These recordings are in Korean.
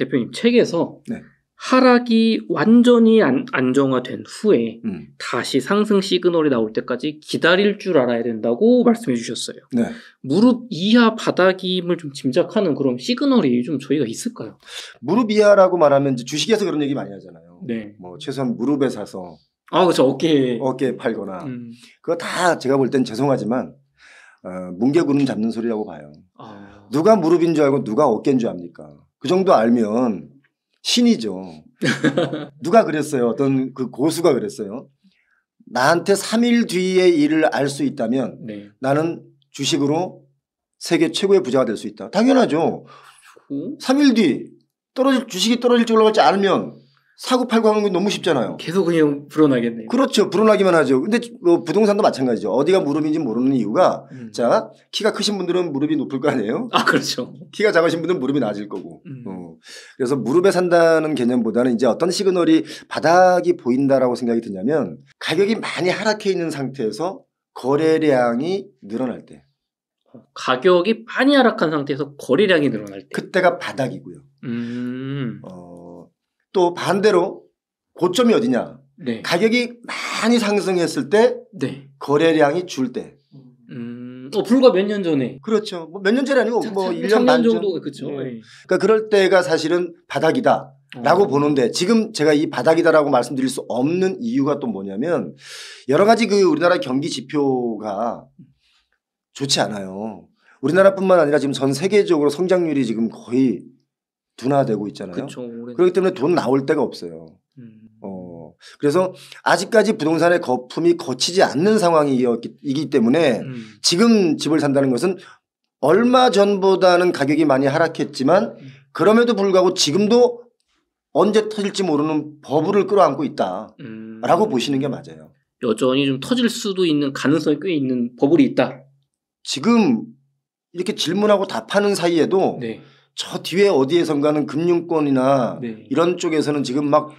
대표님 책에서 네. 하락이 완전히 안, 안정화된 후에 음. 다시 상승 시그널이 나올 때까지 기다릴 줄 알아야 된다고 말씀해 주셨어요. 네. 무릎 이하 바닥임을 좀 짐작하는 그런 시그널이 좀 저희가 있을까요? 무릎 이하라고 말하면 이제 주식에서 그런 얘기 많이 하잖아요. 네. 뭐 최소한 무릎에 사서 아, 그렇죠. 어깨 어깨 팔거나 음. 그거 다 제가 볼 땐 죄송하지만 어, 뭉개구름 잡는 소리라고 봐요. 아. 누가 무릎인 줄 알고 누가 어깨인 줄 압니까? 그 정도 알면 신이죠. 누가 그랬어요? 어떤 그 고수가 그랬어요. 나한테 3일 뒤의 일을 알 수 있다면 네. 나는 주식으로 세계 최고의 부자가 될 수 있다. 당연하죠. 3일 뒤 떨어질 주식이 떨어질 줄 알지 않으면 사고 팔고 하는 건 너무 쉽잖아요. 계속 그냥 불어나겠네요. 그렇죠. 불어나기만 하죠. 근데 뭐 부동산도 마찬가지죠. 어디가 무릎인지 모르는 이유가 음. 자 키가 크신 분들은 무릎이 높을 거 아니에요. 아 그렇죠. 키가 작으신 분들은 무릎이 낮을 거고. 음. 어. 그래서 무릎에 산다는 개념보다는 이제 어떤 시그널이 바닥이 보인다라고 생각이 드냐면 가격이 많이 하락해 있는 상태에서 거래량이 늘어날 때. 어, 가격이 많이 하락한 상태에서 거래량이 늘어날 때. 그때가 바닥이고요. 음. 어. 또 반대로 고점이 어디냐? 네. 가격이 많이 상승했을 때 네. 거래량이 줄 때. 음, 어, 불과 몇 년 전에. 그렇죠. 뭐 몇 년 전이 아니고 차, 차, 1년 반 정도 그렇죠. 네. 그러니까 그럴 때가 사실은 바닥이다. 라고 어. 보는데 지금 제가 이 바닥이다라고 말씀드릴 수 없는 이유가 또 뭐냐면 여러 가지 그 우리나라 경기 지표가 좋지 않아요. 우리나라뿐만 아니라 지금 전 세계적으로 성장률이 지금 거의 둔화되고 있잖아요. 그쵸, 그렇기 때문에 돈 네. 나올 데가 없어요. 음. 어 그래서 아직까지 부동산의 거품이 거치지 않는 상황이기 때문에 음. 지금 집을 산다는 것은 얼마 전보다는 가격이 많이 하락했지만 음. 그럼에도 불구하고 지금도 언제 터질지 모르는 버블을 끌어안고 있다라고 음. 보시는 게 맞아요. 여전히 좀 터질 수도 있는 가능성이 꽤 있는 버블이 있다. 지금 이렇게 질문하고 답하는 사이에도 네. 저 뒤에 어디에선가는 금융권이나 네. 이런 쪽에서는 지금 막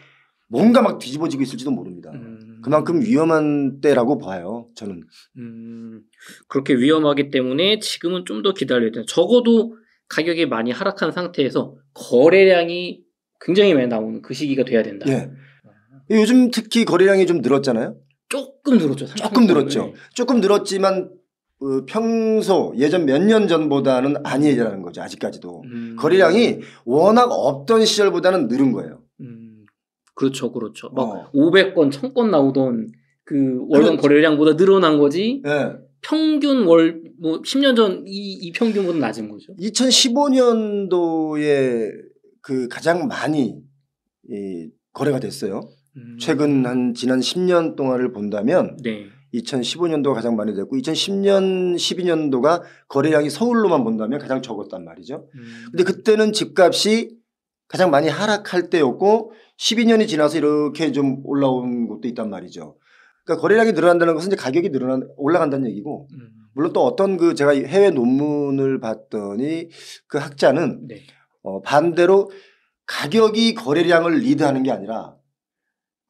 뭔가 막 뒤집어지고 있을지도 모릅니다. 음. 그만큼 위험한 때라고 봐요. 저는. 음. 그렇게 위험하기 때문에 지금은 좀 더 기다려야 돼요. 적어도 가격이 많이 하락한 상태에서 거래량이 굉장히 많이 나오는 그 시기가 돼야 된다. 예. 요즘 특히 거래량이 좀 늘었잖아요. 조금 늘었죠. 조금 늘었죠. 네. 조금 늘었지만 어, 평소 예전 몇 년 전보다는 아니라는 거죠. 아직까지도 음. 거래량이 워낙 없던 시절보다는 늘은 거예요. 음. 그렇죠, 그렇죠. 막 어. 500건, 1000건 나오던 그 월간 그렇죠. 거래량보다 늘어난 거지. 네. 평균 월 뭐 10년 전 이 이 평균보다 낮은 거죠. 2015년도에 그 가장 많이 이 거래가 됐어요. 음. 최근 한 지난 10년 동안을 본다면 네. 2015년도가 가장 많이 됐고 2010년 12년도가 거래량이 서울로만 본다면 가장 적었단 말이죠. 음. 근데 그때는 집값이 가장 많이 하락할 때였고 12년이 지나서 이렇게 좀 올라온 것도 있단 말이죠. 그러니까 거래량이 늘어난다는 것은 이제 가격이 늘어난 올라간다는 얘기고 음. 물론 또 어떤 그 제가 해외 논문을 봤더니 그 학자는 네. 어 반대로 가격이 거래량을 리드하는 게 아니라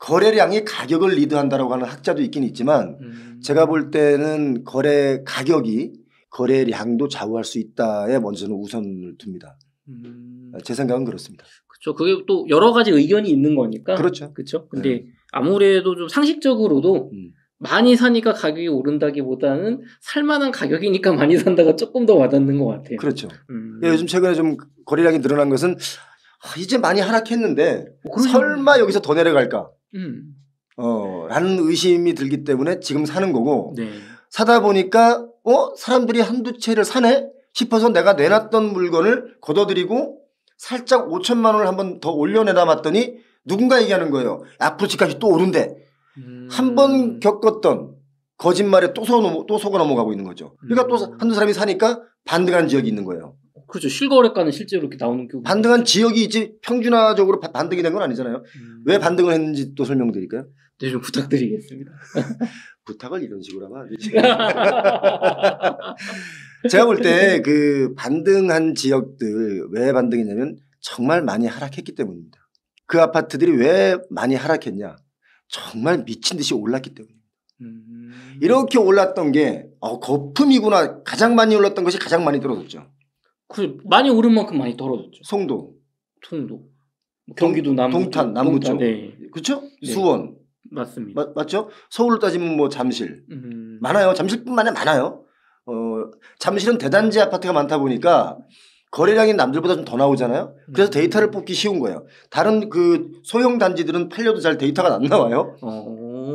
거래량이 가격을 리드한다라고 하는 학자도 있긴 있지만 음. 제가 볼 때는 거래 가격이 거래량도 좌우할 수 있다에 먼저 는 우선을 둡니다. 음. 제 생각은 그렇습니다. 그렇죠. 그게 또 여러 가지 의견이 있는 거니까. 그렇죠. 그렇죠. 근데 네. 아무래도 좀 상식적으로도 음. 많이 사니까 가격이 오른다기보다는 살만한 가격이니까 많이 산다가 조금 더 와닿는 것 같아요. 그렇죠. 음. 예, 요즘 최근에 좀 거래량이 늘어난 것은 아, 이제 많이 하락했는데 어, 설마 여기서 더 내려갈까? 음. 어, 라는 의심이 들기 때문에 지금 사는 거고 네. 사다 보니까 어 사람들이 한두 채를 사네 싶어서 내가 내놨던 물건을 걷어들이고 살짝 5천만 원을 한 번 더 올려내다봤더니 누군가 얘기하는 거예요. 앞으로 집값이 또 오른데 음. 한번 겪었던 거짓말에 또 속아 넘어가고 있는 거죠. 그러니까 또 음. 한두 사람이 사니까 반등한 지역이 있는 거예요. 그렇죠. 실거래가는 실제로 이렇게 나오는 경우 반등한 지역이 이제 평준화적으로 바, 반등이 된 건 아니잖아요. 음. 왜 반등을 했는지 또 설명드릴까요? 네, 좀 부탁드리겠습니다. 부탁을 이런 식으로 하면 안 되지. 제가 볼 때 그 반등한 지역들 왜 반등했냐면 정말 많이 하락했기 때문입니다. 그 아파트들이 왜 많이 하락했냐? 정말 미친 듯이 올랐기 때문입니다. 음. 이렇게 올랐던 게 어, 거품이구나. 가장 많이 올랐던 것이 가장 많이 떨어졌죠. 그 많이 오른 만큼 많이 떨어졌죠. 송도, 통도, 경기도 남, 동탄, 남부 쪽, 네. 그렇죠? 네. 수원, 맞습니다. 마, 맞죠? 서울로 따지면 뭐 잠실 음. 많아요. 잠실뿐만 아니라 많아요. 어 잠실은 대단지 아파트가 많다 보니까 거래량이 남들보다 좀 더 나오잖아요. 그래서 음. 데이터를 뽑기 쉬운 거예요. 다른 그 소형 단지들은 팔려도 잘 데이터가 안 나와요. 어.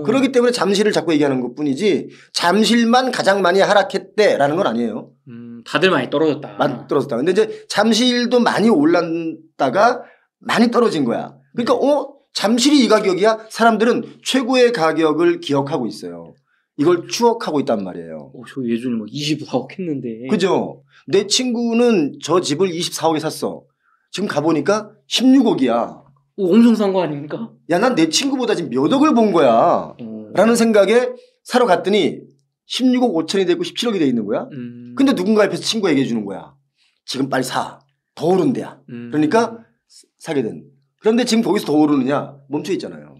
그렇기 때문에 잠실을 자꾸 얘기하는 것 뿐이지 잠실만 가장 많이 하락했대라는 건 아니에요. 음, 다들 많이 떨어졌다. 많이 떨어졌다. 근데 이제 잠실도 많이 올랐다가 많이 떨어진 거야. 그러니까 네. 어 잠실이 이 가격이야? 사람들은 최고의 가격을 기억하고 있어요. 이걸 음. 추억하고 있단 말이에요. 어, 저 예전에 막 25억 했는데. 그죠? 내 친구는 저 집을 24억에 샀어. 지금 가보니까 16억이야. 엄청 산 거 아닙니까? 야, 난 내 친구보다 지금 몇 억을 본 거야. 음. 라는 생각에 사러 갔더니 16억 5천이 되고 17억이 돼 있는 거야. 음. 근데 누군가 옆에서 친구가 얘기해 주는 거야. 지금 빨리 사. 더 오른대야. 그러니까 음. 그러니까 사게 된. 그런데 지금 거기서 더 오르느냐? 멈춰 있잖아요.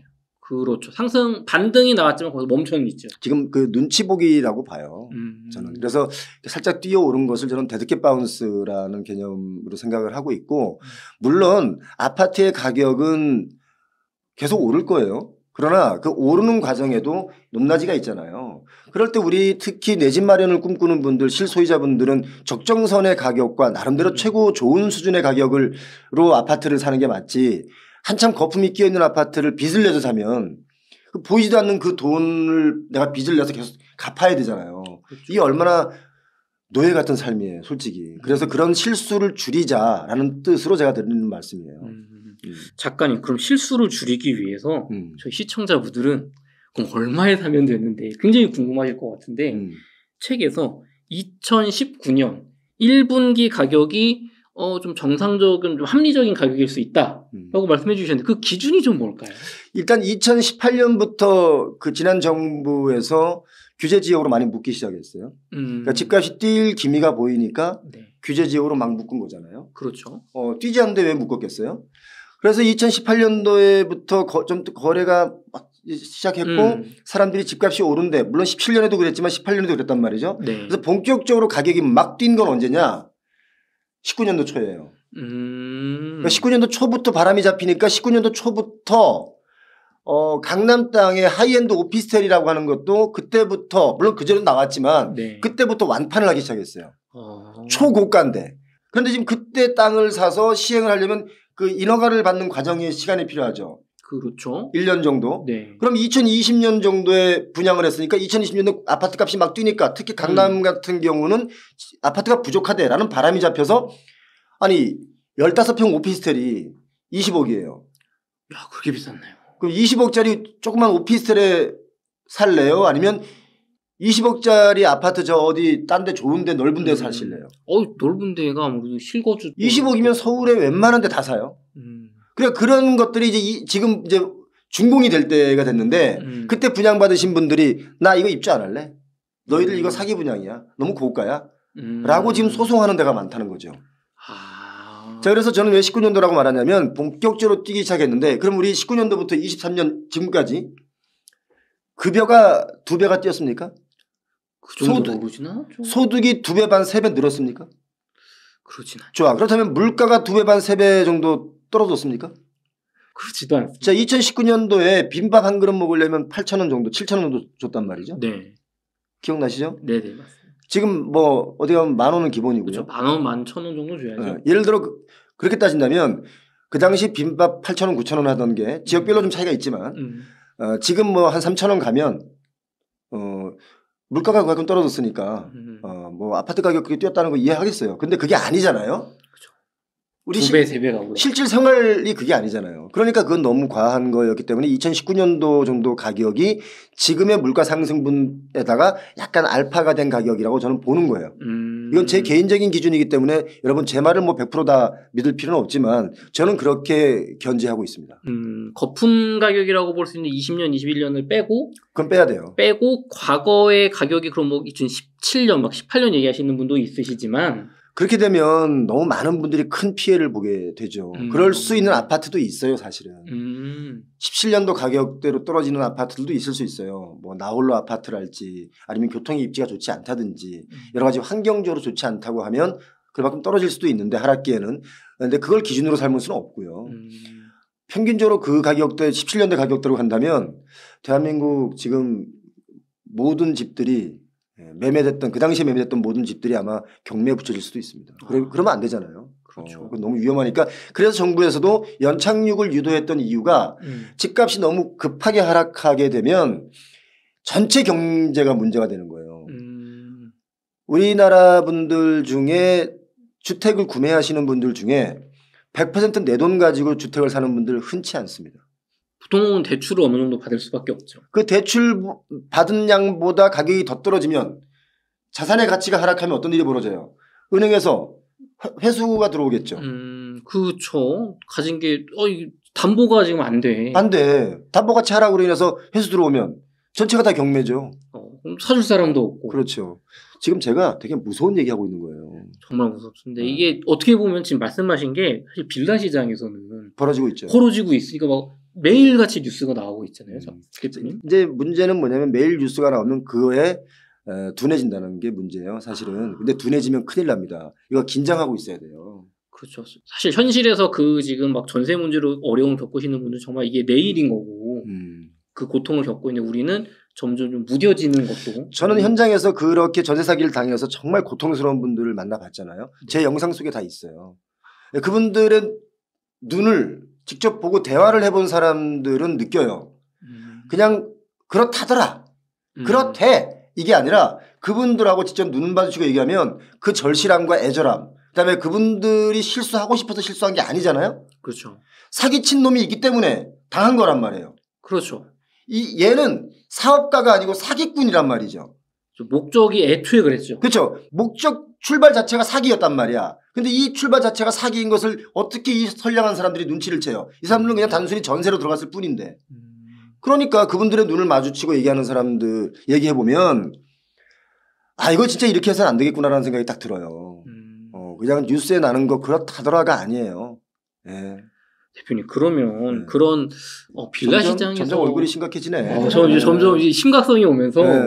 그렇죠. 상승 반등이 나왔지만 거기서 멈춰는 있죠. 지금 그 눈치 보기라고 봐요. 음. 저는 그래서 살짝 뛰어오른 것을 저는 데드캣 바운스라는 개념으로 생각을 하고 있고 음. 물론 아파트의 가격은 계속 오를 거예요. 그러나 그 오르는 과정에도 높낮이가 있잖아요. 그럴 때 우리 특히 내 집 마련을 꿈꾸는 분들 실소유자분들은 적정선의 가격과 나름대로 음. 최고 좋은 수준의 가격을로 아파트를 사는 게 맞지 한참 거품이 끼어 있는 아파트를 빚을 내서 사면 그 보이지도 않는 그 돈을 내가 빚을 내서 계속 갚아야 되잖아요. 그렇죠. 이게 얼마나 노예 같은 삶이에요, 솔직히. 그래서 그런 실수를 줄이자라는 뜻으로 제가 드리는 말씀이에요. 음, 음, 음. 작가님, 그럼 실수를 줄이기 위해서 음. 저희 시청자분들은 그럼 얼마에 사면 되는데 굉장히 궁금하실 것 같은데 책에서 2019년 1분기 가격이 어, 좀 정상적인, 좀 합리적인 가격일 수 있다. 음. 라고 음. 말씀해 주셨는데 그 기준이 좀 뭘까요? 일단 2018년부터 그 지난 정부에서 규제 지역으로 많이 묶기 시작했어요. 그러니까 음. 그러니까 집값이 뛸 기미가 보이니까 네. 규제 지역으로 막 묶은 거잖아요. 그렇죠. 어, 뛰지 않는데 왜 묶었겠어요? 그래서 2018년도에부터 거, 좀 거래가 시작했고 음. 사람들이 집값이 오른데 물론 17년에도 그랬지만 18년에도 그랬단 말이죠. 네. 그래서 본격적으로 가격이 막 뛴 건 언제냐? 19년도 초예요. 음. 그러니까 19년도 초부터 바람이 잡히니까 19년도 초부터 어, 강남 땅의 하이엔드 오피스텔이라고 하는 것도 그때부터 물론 그전에 나왔지만 네. 그때부터 완판을 하기 시작했어요. 어. 초고가인데 그런데 지금 그때 땅을 사서 시행을 하려면 그 인허가를 받는 과정에 시간이 필요하죠. 그렇죠. 1년 정도. 네. 그럼 2020년 정도에 분양을 했으니까 2020년도 아파트 값이 막 뛰니까 특히 강남 음. 같은 경우는 아파트가 부족하대라는 바람이 잡혀서 아니 15평 오피스텔이 20억이에요. 야, 그게 비쌌네요. 그럼 20억짜리 조그만 오피스텔에 살래요? 아니면 20억짜리 아파트 저 어디 딴 데 좋은데 넓은 데 음. 사실래요? 어 넓은 데가 아무래도 실거주 20억이면 서울에 웬만한 데 다 사요. 음. 그래 그런 것들이 이제 이, 지금 이제 준공이 될 때가 됐는데 음. 그때 분양 받으신 분들이 나 이거 입주 안 할래. 너희들 음. 이거 사기 분양이야. 너무 고가야. 음. 라고 지금 음. 소송하는 데가 많다는 거죠. 아. 자, 그래서 저는 왜 19년도라고 말하냐면 본격적으로 뛰기 시작했는데 그럼 우리 19년도부터 23년 지금까지 급여가 두 배가 뛰었습니까? 그 소득, 소득이 두 배 반, 세 배 늘었습니까? 그렇진 않죠. 좋아. 그렇다면 물가가 두 배 반, 세 배 정도 떨어졌습니까? 그렇지도 않습니다. 자, 2019년도에 빈밥 한 그릇 먹으려면 8,000원 정도, 7,000원 정도 줬단 말이죠. 네. 기억나시죠? 네, 네, 맞습니다. 지금 뭐 어디 가면 만 원은 기본이고요. 그렇죠. 만 원, 만 천 원 정도 줘야죠. 어, 예를 들어 그, 그렇게 따진다면 그 당시 빈밥 8천 원, 9천 원 하던 게 지역별로 좀 차이가 있지만 음. 어, 지금 뭐 한 3천 원 가면 어 물가가 그만큼 떨어졌으니까 음. 어, 뭐 아파트 가격 그게 뛰었다는 거 이해하겠어요. 근데 그게 아니잖아요. 우리 두 배, 세 배가 올라. 실질 생활이 그게 아니잖아요. 그러니까 그건 너무 과한 거였기 때문에 2019년도 정도 가격이 지금의 물가 상승분에다가 약간 알파가 된 가격이라고 저는 보는 거예요. 음. 이건 제 개인적인 기준이기 때문에 여러분 제 말을 뭐 100%다 믿을 필요는 없지만 저는 그렇게 견제하고 있습니다. 음, 거품 가격이라고 볼 수 있는 20년, 21년을 빼고 그건 빼야 돼요. 빼고 과거의 가격이 그럼 뭐 2017년 막 18년 얘기하시는 분도 있으시지만 그렇게 되면 너무 많은 분들이 큰 피해를 보게 되죠. 음. 그럴 수 있는 아파트도 있어요, 사실은. 음. 17년도 가격대로 떨어지는 아파트들도 있을 수 있어요. 뭐 나홀로 아파트랄지 아니면 교통의 입지가 좋지 않다든지 음. 여러 가지 환경적으로 좋지 않다고 하면 그만큼 떨어질 수도 있는데 하락기에는 근데 그걸 기준으로 삶을 수는 없고요. 음. 평균적으로 그 가격대 17년대 가격대로 간다면 대한민국 지금 모든 집들이 예, 매매됐던 그 당시에 매매됐던 모든 집들이 아마 경매에 붙여질 수도 있습니다. 아. 그래, 그러면 안 되잖아요. 그렇죠. 어, 너무 위험하니까 그래서 정부에서도 연착륙을 유도했던 이유가 음. 집값이 너무 급하게 하락하게 되면 전체 경제가 문제가 되는 거예요. 음. 우리나라 분들 중에 주택을 구매하시는 분들 중에 100%내 돈 가지고 주택을 사는 분들 흔치 않습니다. 보통은 대출을 어느 정도 받을 수밖에 없죠. 그 대출 받은 양보다 가격이 더 떨어지면 자산의 가치가 하락하면 어떤 일이 벌어져요? 은행에서 회수가 들어오겠죠. 음, 그렇죠. 가진 게 어, 담보가 지금 안 돼. 안 돼. 담보 가치 하락으로 인해서 회수 들어오면 전체가 다 경매죠. 어, 사줄 사람도 없고. 그렇죠. 지금 제가 되게 무서운 얘기하고 있는 거예요. 정말 무섭습니다. 네. 이게 어떻게 보면 지금 말씀하신 게 사실 빌라 시장에서는 벌어지고 있죠. 벌어지고 있으니까 그러니까 막 매일같이 뉴스가 나오고 있잖아요. 음. 이제 문제는 뭐냐면 매일 뉴스가 나오면 그에 어, 둔해진다는 게 문제예요. 사실은. 근데 아. 둔해지면 큰일 납니다. 이거 긴장하고 있어야 돼요. 그렇죠. 사실 현실에서 그 지금 막 전세 문제로 어려움 겪으시는 분들 정말 이게 내일인 거고 음. 그 고통을 겪고 있는 우리는 점점 좀 무뎌지는 것도. 저는 음. 현장에서 그렇게 전세 사기를 당해서 정말 고통스러운 분들을 만나봤잖아요. 제 네. 영상 속에 다 있어요. 예, 그분들의 눈을 직접 보고 대화를 해본 사람들은 느껴요. 음. 그냥 그렇다더라. 음. 그렇대. 이게 아니라 그분들하고 직접 눈마주시고 얘기하면 그 절실함과 애절함 그다음에 그분들이 실수하고 싶어서 실수한 게 아니잖아요. 그렇죠. 사기친 놈이 있기 때문에 당한 거란 말이에요. 그렇죠. 이 얘는 사업가가 아니고 사기꾼이란 말이죠. 목적이 애초에 그랬죠. 그렇죠. 목적 출발 자체가 사기였단 말이야. 근데 이 출발 자체가 사기인 것을 어떻게 이 선량한 사람들이 눈치를 채요. 이 사람들은 그냥 단순히 전세로 들어갔을 뿐인데. 음. 그러니까 그분들의 눈을 마주치고 얘기하는 사람들 얘기해 보면 아 이거 진짜 이렇게 해서는 안 되겠구나라는 생각이 딱 들어요. 음. 어 그냥 뉴스에 나는 거 그렇다더라가 아니에요. 예. 대표님 그러면 네. 그런 어, 빌라 점 시장에서 점점 얼굴이 심각해지네. 어, 저 이제 점점 네. 이제 심각성이 오면서 네.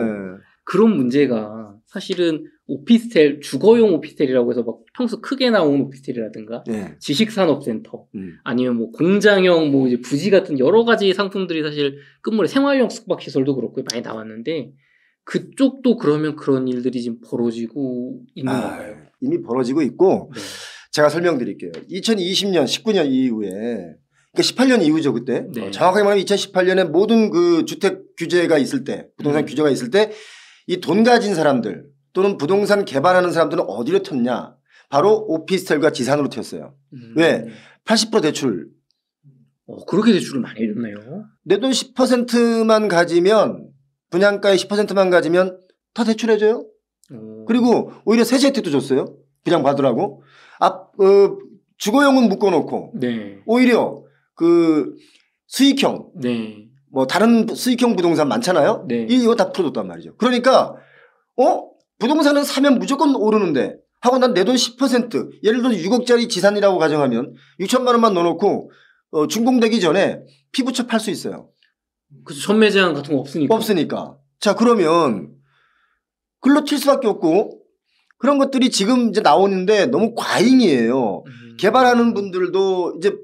그런 문제가 사실은 오피스텔 주거용 오피스텔이라고 해서 막 평소 크게 나온 오피스텔이라든가 네. 지식산업센터 음. 아니면 뭐 공장형 뭐 이제 부지 같은 여러 가지 상품들이 사실 끝물에 생활용 숙박 시설도 그렇고 많이 나왔는데 그쪽도 그러면 그런 일들이 지금 벌어지고 있는 아, 건가요? 이미 벌어지고 있고 네. 제가 설명드릴게요. 2020년 19년 이후에 그러니까 18년 이후죠 그때 어, 네. 어, 정확하게 말하면 2018년에 모든 그 주택 규제가 있을 때 부동산 음. 규제가 있을 때 이 돈 가진 사람들 또는 부동산 개발하는 사람들은 어디로 틉냐? 바로 오피스텔과 지산으로 튀었어요. 음. 왜? 80% 대출. 어, 그렇게 대출을 많이 해 줬네요. 내 돈 10%만 가지면 분양가의 10%만 가지면 다 대출해줘요. 음. 그리고 오히려 세제 혜택도 줬어요. 그냥 받으라고. 앞, 어, 주거용은 묶어놓고. 네. 오히려 그 수익형. 네. 뭐 다른 수익형 부동산 많잖아요. 네. 이거 다 풀어줬단 말이죠. 그러니까 어? 부동산은 사면 무조건 오르는데 하고 난 내 돈 10% 예를 들어 6억짜리 지산이라고 가정하면 6천만 원만 넣어놓고 어, 준공되기 전에 피부쳐 팔수 있어요. 그 전매 제한 같은 거 없으니까. 없으니까. 자 그러면 글로 튈 수밖에 없고 그런 것들이 지금 이제 나오는데 너무 과잉이에요. 음. 개발하는 분들도 이제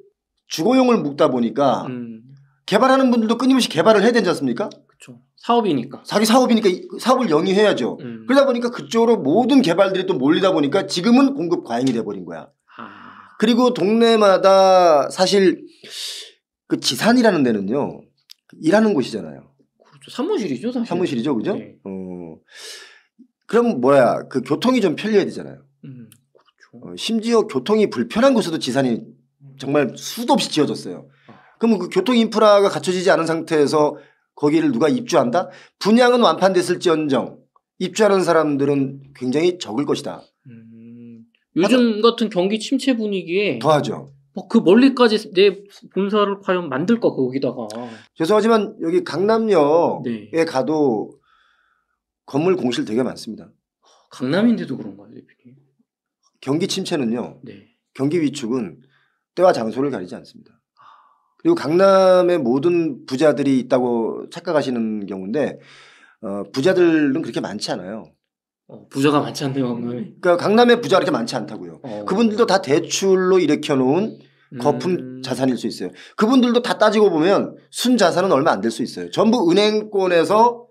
주거용을 묵다 보니까 음. 개발하는 분들도 끊임없이 개발을 해야 되지 않습니까? 그렇죠. 사업이니까. 자기 사업이니까 그 사업을 영위해야죠. 음. 그러다 보니까 그쪽으로 모든 개발들이 또 몰리다 보니까 지금은 공급 과잉이 돼버린 거야. 아. 그리고 동네마다 사실 그 지산이라는 데는요 일하는 곳이잖아요. 그렇죠. 사무실이죠, 사실. 사무실이죠, 그죠? 네. 어. 그럼 뭐야 그 교통이 좀 편리해야 되잖아요. 음, 그렇죠. 어, 심지어 교통이 불편한 곳에도 지산이 정말 수도 없이 지어졌어요. 아. 그러면 그 교통 인프라가 갖춰지지 않은 상태에서 거기를 누가 입주한다? 분양은 완판됐을지언정 입주하는 사람들은 굉장히 적을 것이다. 음, 요즘 같은 경기 침체 분위기에 더하죠. 뭐 그 멀리까지 내 본사를 과연 만들까 거기다가 죄송하지만 여기 강남역에 네. 가도 건물 공실 되게 많습니다. 강남인데도 그런가요, 대표님? 경기 침체는요. 네. 경기 위축은 때와 장소를 가리지 않습니다. 그리고 강남의 모든 부자들이 있다고 착각하시는 경우인데 어, 부자들은 그렇게 많지 않아요. 어, 부자가 많지 않네요, 강남에. 그러니까 강남의 부자가 그렇게 많지 않다고요. 어. 그분들도 다 대출로 일으켜놓은 음. 거품 음. 자산일 수 있어요. 그분들도 다 따지고 보면 순 자산은 얼마 안 될 수 있어요. 전부 은행권에서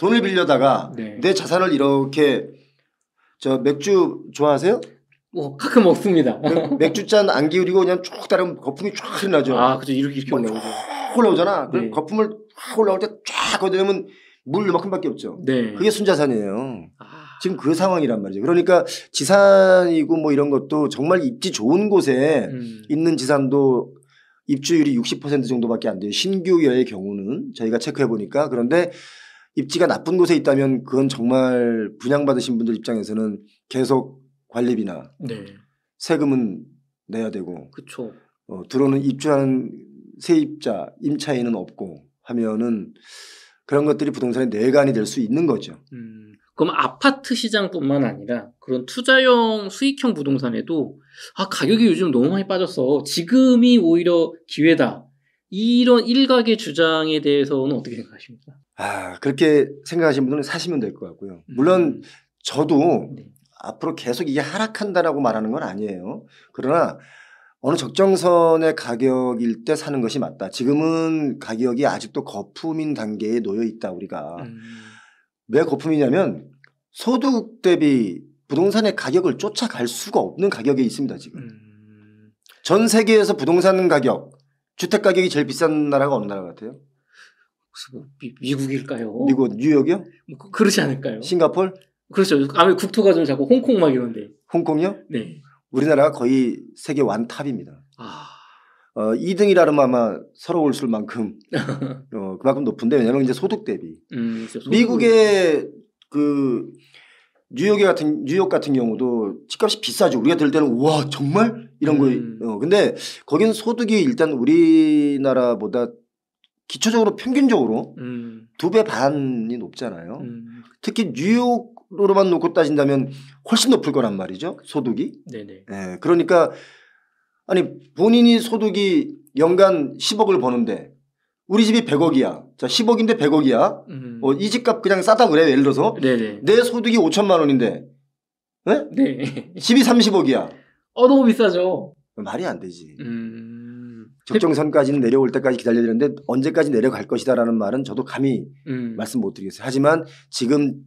돈을 빌려다가 네. 내 자산을 이렇게 저 맥주 좋아하세요? 뭐 가끔 먹습니다. 그 맥주잔 안 기울이고 그냥 쭉 따르면 거품이 쫙나죠 아, 그죠. 이렇게 이렇게 뭐 올라오죠. 올라오잖아. 그 네. 거품을 확 올라올 때 쫙 거들면 물 이만큼밖에 없죠. 네. 그게 순자산이에요. 아. 지금 그 상황이란 말이죠. 그러니까 지산이고 뭐 이런 것도 정말 입지 좋은 곳에 음. 있는 지산도 입주율이 60% 정도밖에 안 돼요. 신규여의 경우는 저희가 체크해 보니까 그런데 입지가 나쁜 곳에 있다면 그건 정말 분양받으신 분들 입장에서는 계속 관리비나 네. 세금은 내야 되고 그쵸. 어, 들어오는 입주하는 세입자 임차인은 없고 하면은 그런 것들이 부동산의 내관이 될 수 있는 거죠. 음, 그럼 아파트 시장뿐만 아니라 그런 투자형 수익형 부동산에도 아 가격이 요즘 너무 많이 빠졌어. 지금이 오히려 기회다. 이런 일각의 주장에 대해서는 어떻게 생각하십니까? 아 그렇게 생각하시는 분들은 사시면 될 것 같고요. 물론 음. 저도 네. 앞으로 계속 이게 하락한다라고 말하는 건 아니에요. 그러나 어느 적정선의 가격일 때 사는 것이 맞다. 지금은 가격이 아직도 거품인 단계에 놓여 있다 우리가. 음. 왜 거품이냐면 소득 대비 부동산의 가격을 쫓아갈 수가 없는 가격에 있습니다 지금. 음. 전 세계에서 부동산 가격, 주택 가격이 제일 비싼 나라가 어느 나라 같아요? 뭐 미, 미국일까요? 미국 뉴욕이요? 뭐, 그, 그러지 않을까요? 싱가폴? 그렇죠. 아무래도 국토가 좀 작고 홍콩 막 이런데. 홍콩이요? 네. 우리나라가 거의 세계 완탑입니다. 아. 어, 2등이라면 아마 서러울 술 만큼 어, 그만큼 높은데 왜냐면 이제 소득 대비. 음, 그렇죠. 미국의 그뉴욕 같은 뉴욕 같은 경우도 집값이 비싸죠. 우리가 될 때는 와 정말 이런 음. 거. 어, 근데 거기는 소득이 일단 우리나라보다 기초적으로 평균적으로 음. 두배 반이 높잖아요. 음. 특히 뉴욕 로만 놓고 따진다면 훨씬 높을 거란 말이죠. 소득이. 네네. 예, 그러니까 아니 본인이 소득이 연간 10억을 버는데 우리 집이 100억이야. 자 10억인데 100억이야. 음. 어, 이 집값 그냥 싸다 그래 예를 들어서. 네네. 내 소득이 5천만 원인데. 네? 네. 집이 30억이야. 어 너무 비싸죠. 말이 안 되지. 음... 적정선까지는 내려올 때까지 기다려야 되는데 언제까지 내려갈 것이다라는 말은 저도 감히 음... 말씀 못 드리겠어요. 하지만 지금은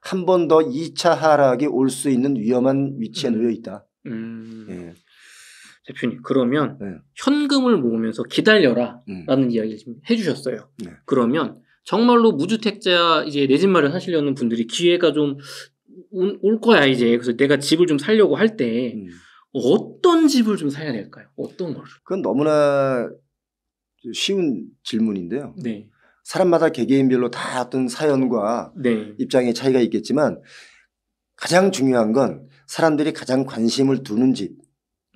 한번더 2차 하락이 올 수 있는 위험한 위치에 음. 놓여 있다. 음. 예. 대표님 그러면 네. 현금을 모으면서 기다려라라는 음. 이야기를 좀 해주셨어요. 네. 그러면 정말로 무주택자 이제 내 집 마련 하시려는 분들이 기회가 좀 올 거야 이제 그래서 내가 집을 좀 살려고 할때 음. 어떤 집을 좀 사야 될까요? 어떤 걸? 그건 너무나 쉬운 질문인데요. 네. 사람마다 개개인별로 다 어떤 사연과 네. 입장의 차이가 있겠지만 가장 중요한 건 사람들이 가장 관심을 두는 집.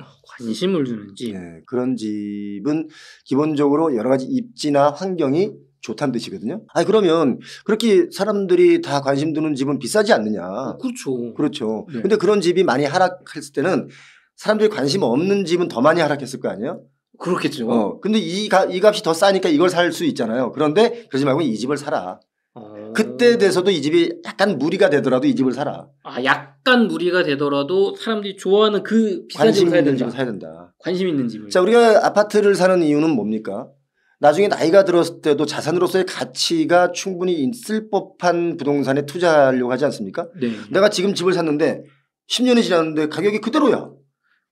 어, 관심을 두는 집. 네, 그런 집은 기본적으로 여러 가지 입지나 환경이 좋다는 뜻이거든요. 아 그러면 그렇게 사람들이 다 관심 두는 집은 비싸지 않느냐? 그렇죠. 그렇죠. 네. 근데 그런 집이 많이 하락했을 때는 사람들이 관심 없는 집은 더 많이 하락했을 거 아니에요? 그렇겠죠. 어. 근데 이, 가, 이 값이 더 싸니까 이걸 살 수 있잖아요. 그런데 그러지 말고 이 집을 사라. 아. 그때 돼서도 이 집이 약간 무리가 되더라도 이 집을 사라. 아, 약간 무리가 되더라도 사람들이 좋아하는 그 비싼 집을 사야, 집을 사야 된다. 관심 있는 집을. 자, 우리가 아파트를 사는 이유는 뭡니까? 나중에 나이가 들었을 때도 자산으로서의 가치가 충분히 있을 법한 부동산에 투자하려고 하지 않습니까? 네. 내가 지금 집을 샀는데 10년이 지났는데 가격이 그대로야.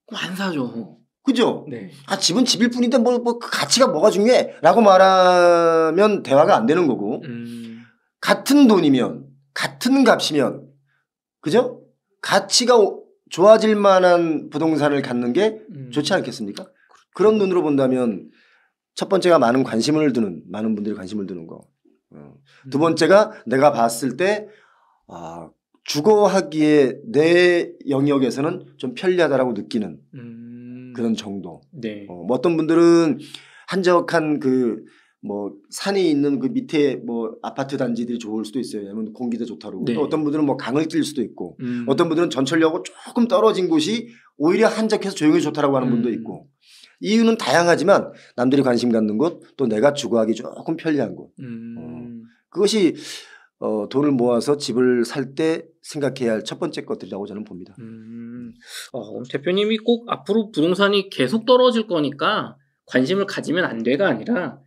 그안 사죠. 그죠? 네. 아, 집은 집일 뿐인데 뭐, 뭐, 그 가치가 뭐가 중요해? 라고 말하면 대화가 안 되는 거고. 음. 같은 돈이면, 같은 값이면, 그죠? 가치가 좋아질 만한 부동산을 갖는 게 음. 좋지 않겠습니까? 그렇죠. 그런 눈으로 본다면 첫 번째가 많은 관심을 드는, 많은 분들이 관심을 드는 거. 어. 두 음. 번째가 내가 봤을 때, 아, 주거하기에 내 영역에서는 좀 편리하다라고 느끼는. 음. 그런 음. 정도. 네. 어, 뭐 어떤 분들은 한적한 그 뭐 산이 있는 그 밑에 뭐 아파트 단지들이 좋을 수도 있어요. 왜냐면 공기도 좋다 그고 네. 또 어떤 분들은 뭐 강을 낄 수도 있고 음. 어떤 분들은 전철역하고 조금 떨어진 곳이 오히려 한적해서 조용히 좋다라고 하는 분도 음. 있고 이유는 다양하지만 남들이 관심 갖는 곳 또 내가 주거하기 조금 편리한 곳. 음. 어, 그것이 어, 돈을 모아서 집을 살 때 생각해야 할 첫 번째 것들이라고 저는 봅니다. 음, 어, 대표님이 꼭 앞으로 부동산이 계속 떨어질 거니까 관심을 가지면 안 돼가 아니라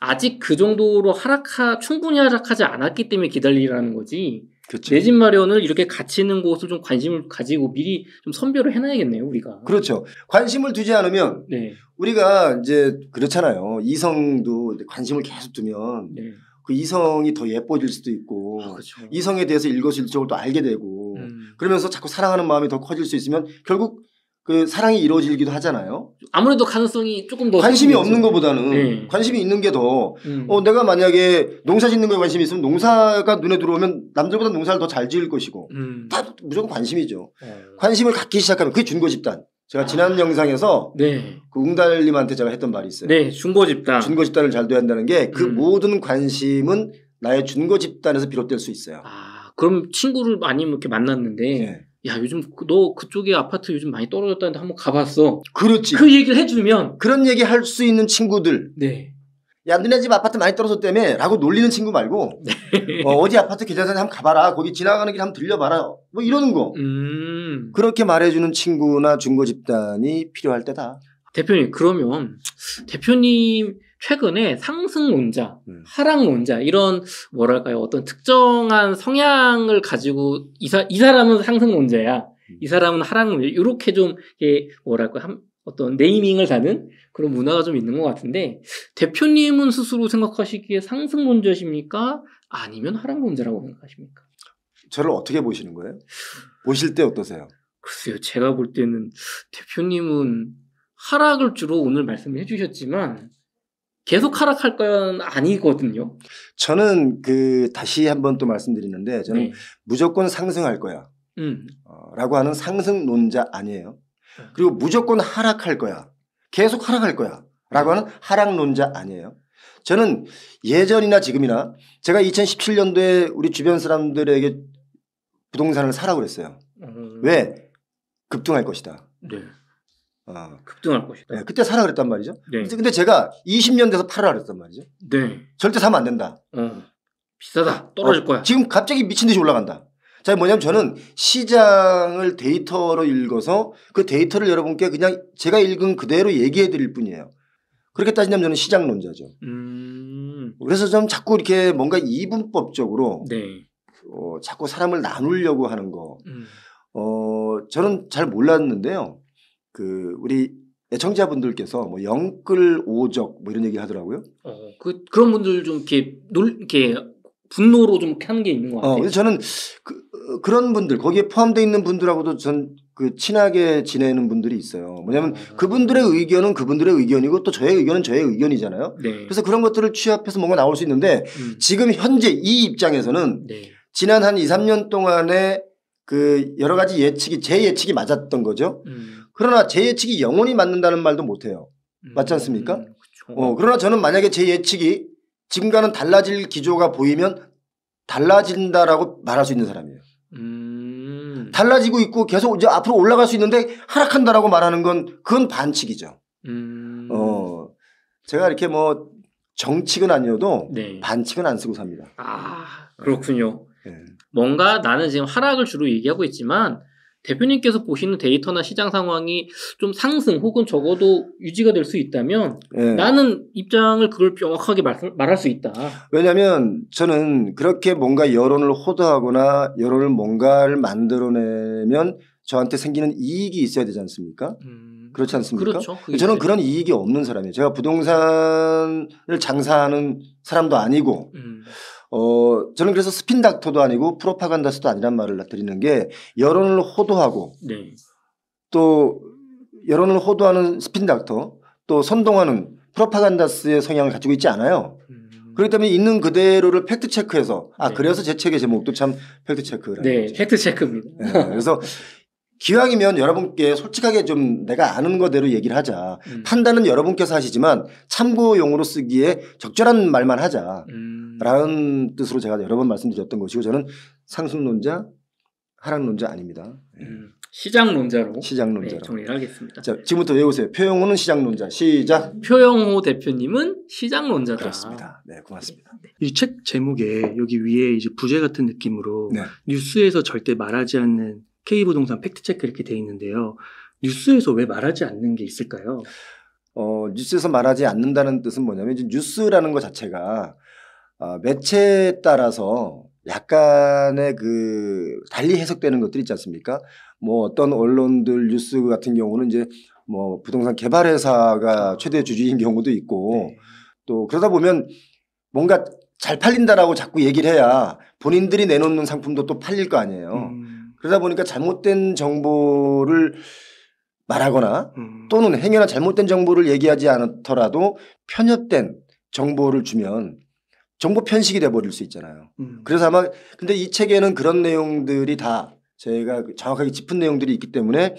아직 그 정도로 하락하 충분히 하락하지 않았기 때문에 기다리라는 거지. 그렇죠. 내 집 마련을 이렇게 가치 있는 곳을 좀 관심을 가지고 미리 좀 선별을 해놔야겠네요, 우리가. 그렇죠. 관심을 두지 않으면 네. 우리가 이제 그렇잖아요. 이성도 관심을 계속 두면 네. 그 이성이 더 예뻐질 수도 있고 아, 그렇죠. 이성에 대해서 일거수일투족을 또 알게 되고 음. 그러면서 자꾸 사랑하는 마음이 더 커질 수 있으면 결국 그 사랑이 이루어지기도 하잖아요. 아무래도 가능성이 조금 더 관심이 없는 것보다는 네. 관심이 있는 게더 음. 어, 내가 만약에 농사 짓는 거에 관심이 있으면 농사가 눈에 들어오면 남들보다 농사를 더 잘 지을 것이고 음. 다 무조건 관심이죠. 네. 관심을 갖기 시작하면 그게 준거 집단. 제가 지난 아, 영상에서 네. 그 웅달님한테 제가 했던 말이 있어요. 네, 중고 집단. 중고 집단을 잘 둬야 한다는 게그 음. 모든 관심은 나의 중고 집단에서 비롯될 수 있어요. 아, 그럼 친구를 많이 뭐 이렇게 만났는데 네. 야 요즘 너 그쪽에 아파트 요즘 많이 떨어졌다는데 한번 가봤어. 그렇지. 그 얘기를 해주면 그런 얘기 할 수 있는 친구들. 네. 야 너네 집 아파트 많이 떨어졌다며 라고 놀리는 친구 말고 어, 디 아파트 계좌사에 한번 가봐라 거기 지나가는 길 한번 들려봐라 뭐 이러는 거 음. 그렇게 말해주는 친구나 중고 집단이 필요할 때다 대표님 그러면 대표님 최근에 상승론자, 음. 하락론자 이런 뭐랄까요 어떤 특정한 성향을 가지고 이, 사, 이 사람은 상승론자야 음. 이 사람은 하락론자 이렇게 좀 뭐랄까 한, 어떤 네이밍을 다는 그런 문화가 좀 있는 것 같은데 대표님은 스스로 생각하시기에 상승 문제십니까? 아니면 하락 문제라고 생각하십니까? 저를 어떻게 보시는 거예요? 보실 때 어떠세요? 글쎄요, 제가 볼 때는 대표님은 하락을 주로 오늘 말씀해 주셨지만 계속 하락할 건 아니거든요. 저는 그 다시 한 번 또 말씀드리는데 저는 네. 무조건 상승할 거야. 음. 어, 라고 하는 상승 논자 아니에요. 그리고 무조건 하락할 거야. 계속 하락할 거야. 라고 하는 하락론자 아니에요. 저는 예전이나 지금이나 제가 2017년도에 우리 주변 사람들에게 부동산을 사라고 그랬어요. 음. 왜? 급등할 것이다. 네. 어. 급등할 것이다. 네, 그때 사라 그랬단 말이죠. 네. 근데 제가 20년 돼서 팔아라 그랬단 말이죠. 네. 절대 사면 안 된다. 어. 비싸다. 떨어질 어. 거야. 지금 갑자기 미친 듯이 올라간다. 자, 뭐냐면 저는 시장을 데이터로 읽어서 그 데이터를 여러분께 그냥 제가 읽은 그대로 얘기해 드릴 뿐이에요. 그렇게 따지면 저는 시장론자죠. 음. 그래서 좀 자꾸 이렇게 뭔가 이분법적으로 네. 어, 자꾸 사람을 나누려고 하는 거. 음. 어, 저는 잘 몰랐는데요. 그 우리 애청자분들께서 뭐 영끌 오적 뭐 이런 얘기 하더라고요. 어, 그 그런 분들 좀 이렇게 놀 이렇게 분노로 좀 하는 게 있는 것 어, 같아요. 어, 그래서 저는 그 그런 분들 거기에 포함되어 있는 분들하고도 전 그 친하게 지내는 분들이 있어요. 뭐냐면 아. 그분들의 의견은 그분들의 의견이고 또 저의 의견은 저의 의견이잖아요. 네. 그래서 그런 것들을 취합해서 뭔가 나올 수 있는데 음. 지금 현재 이 입장에서는 네. 지난 한 2, 3년 동안에 그 여러 가지 예측이 제 예측이 맞았던 거죠. 음. 그러나 제 예측이 영원히 맞는다는 말도 못 해요. 음. 맞지 않습니까? 음, 어, 그러나 저는 만약에 제 예측이 지금과는 달라질 기조가 보이면 달라진다라고 말할 수 있는 사람이에요. 음. 달라지고 있고 계속 이제 앞으로 올라갈 수 있는데 하락한다라고 말하는 건 그건 반칙이죠. 음. 어, 제가 이렇게 뭐 정칙은 아니어도 네. 반칙은 안 쓰고 삽니다. 아, 그렇군요. 네. 뭔가 나는 지금 하락을 주로 얘기하고 있지만 대표님께서 보시는 데이터나 시장 상황이 좀 상승 혹은 적어도 유지가 될 수 있다면 네. 나는 입장을 그걸 명확하게 말, 할수 있다. 왜냐하면 저는 그렇게 뭔가 여론을 호도하거나 여론을 뭔가를 만들어내면 저한테 생기는 이익이 있어야 되지 않습니까? 음, 그렇지 않습니까? 그렇죠. 저는 이제. 그런 이익이 없는 사람이에요. 제가 부동산을 장사하는 사람도 아니고 음. 어, 저는 그래서 스핀 닥터도 아니고 프로파간다스도 아니란 말을 드리는 게 여론을 호도하고 네. 또 여론을 호도하는 스핀 닥터 또 선동하는 프로파간다스의 성향을 가지고 있지 않아요. 음. 그렇기 때문에 있는 그대로를 팩트 체크해서 아 네. 그래서 제 책의 제목도 참 팩트 체크라. 네, 팩트 체크입니다. 네, 그래서 기왕이면 여러분께 솔직하게 좀 내가 아는 거대로 얘기를 하자. 음. 판단은 여러분께서 하시지만 참고용으로 쓰기에 적절한 말만 하자. 음. 라는 뜻으로 제가 여러 번 말씀드렸던 것이고 저는 상승론자, 하락론자 아닙니다. 예. 음. 시장론자로 시장론자로 네, 정리를 하겠습니다. 자, 지금부터 외우세요. 표영호는 시장론자. 시작. 표영호 대표님은 시장론자다. 그렇습니다. 네, 고맙습니다. 네. 네. 이책 제목에 여기 위에 이제 부제 같은 느낌으로 네. 뉴스에서 절대 말하지 않는 K부동산 팩트체크 이렇게 돼 있는데요. 뉴스에서 왜 말하지 않는 게 있을까요? 어, 뉴스에서 말하지 않는다는 뜻은 뭐냐면 이제 뉴스라는 것 자체가 어, 매체에 따라서 약간의 그 달리 해석되는 것들이 있지 않습니까? 뭐 어떤 언론들 뉴스 같은 경우는 이제 뭐 부동산 개발회사가 아. 최대 주주인 경우도 있고 네. 또 그러다 보면 뭔가 잘 팔린다라고 자꾸 얘기를 해야 본인들이 내놓는 상품도 또 팔릴 거 아니에요. 음. 그러다 보니까 잘못된 정보를 말하거나 음. 또는 행여나 잘못된 정보를 얘기하지 않더라도 편협된 정보를 주면 정보 편식이 돼버릴 수 있잖아요. 음. 그래서 아마 근데 이 책에는 그런 내용들이 다 제가 정확하게 짚은 내용들이 있기 때문에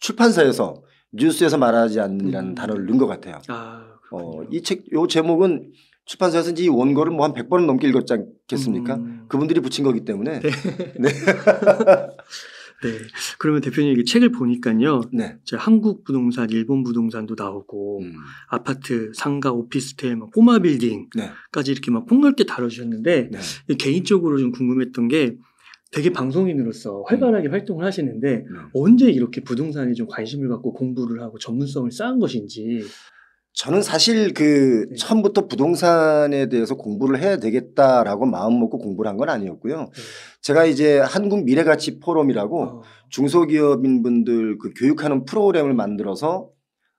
출판사에서 뉴스에서 말하지 않는이라는 음. 단어를 넣은 것 같아요. 아, 어, 이 책, 요 제목은 출판사에서 이이 원고를 뭐한 100번은 넘게 읽었지 않겠습니까? 음. 그분들이 붙인 거기 때문에. 네. 네. 네. 그러면 대표님 이게 책을 보니까요. 네. 제 한국 부동산, 일본 부동산도 나오고 음. 아파트, 상가, 오피스텔, 막 꼬마 빌딩까지 네. 이렇게 막 폭넓게 다뤄주셨는데 네. 개인적으로 좀 궁금했던 게 되게 방송인으로서 활발하게 음. 활동을 하시는데 네. 언제 이렇게 부동산에 좀 관심을 갖고 공부를 하고 전문성을 쌓은 것인지 저는 사실 그 네. 처음부터 부동산에 대해서 공부를 해야 되겠다라고 마음 먹고 공부를 한 건 아니었고요. 네. 제가 이제 한국 미래가치 포럼이라고 어. 중소기업인 분들 그 교육하는 프로그램을 만들어서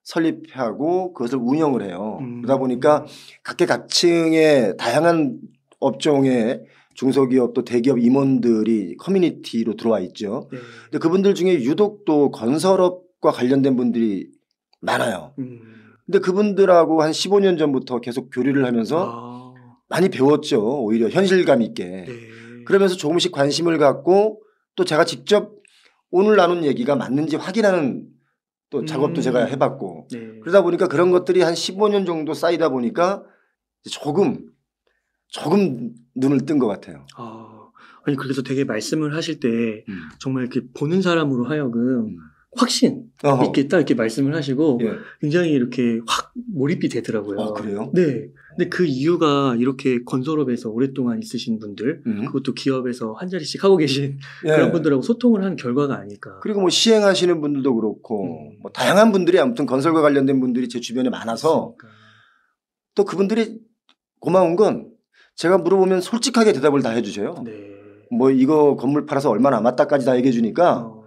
설립하고 그것을 운영을 해요. 음. 그러다 보니까 각계각층의 다양한 업종의 중소기업 또 대기업 임원들이 커뮤니티로 들어와 있죠. 네. 근데 그분들 중에 유독 또 건설업과 관련된 분들이 많아요. 음. 근데 그분들하고 한 15년 전부터 계속 교류를 하면서 아. 많이 배웠죠. 오히려 현실감 있게. 네. 그러면서 조금씩 관심을 갖고 또 제가 직접 오늘 나눈 얘기가 맞는지 확인하는 또 작업도 음. 제가 해봤고 네. 그러다 보니까 그런 것들이 한 15년 정도 쌓이다 보니까 조금 조금 눈을 뜬 것 같아요. 아, 아니 그래서 되게 말씀을 하실 때 음. 정말 이렇게 보는 사람으로 하여금 음. 확신 어허. 있겠다 이렇게 말씀을 하시고 예. 굉장히 이렇게 확 몰입이 되더라고요. 아, 그래요? 네. 근데 그 이유가 이렇게 건설업에서 오랫동안 있으신 분들, 음. 그것도 기업에서 한 자리씩 하고 계신 예. 그런 분들하고 소통을 한 결과가 아닐까. 그리고 뭐 시행하시는 분들도 그렇고, 음. 뭐 다양한 분들이 아무튼 건설과 관련된 분들이 제 주변에 많아서 그러니까. 또 그분들이 고마운 건 제가 물어보면 솔직하게 대답을 다 해주세요. 네. 뭐 이거 건물 팔아서 얼마 남았다까지 다 얘기해 주니까 어.